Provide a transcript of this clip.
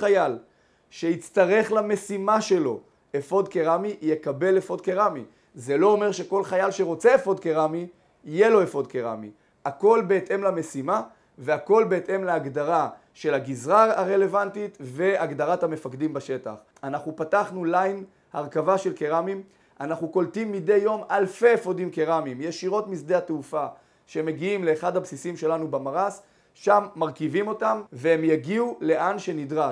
חייל שיצטרך למשימה שלו אפוד קרמי, יקבל אפוד קרמי. זה לא אומר שכל חייל שרוצה אפוד קרמי, יהיה לו אפוד קרמי. הכל בהתאם למשימה והכל בהתאם להגדרה של הגזרה הרלוונטית והגדרת המפקדים בשטח. אנחנו פתחנו ליין הרכבה של קרמים, אנחנו קולטים מדי יום אלפי אפודים קרמיים ישירות משדה התעופה שמגיעים לאחד הבסיסים שלנו במרס, שם מרכיבים אותם והם יגיעו לאן שנדרש.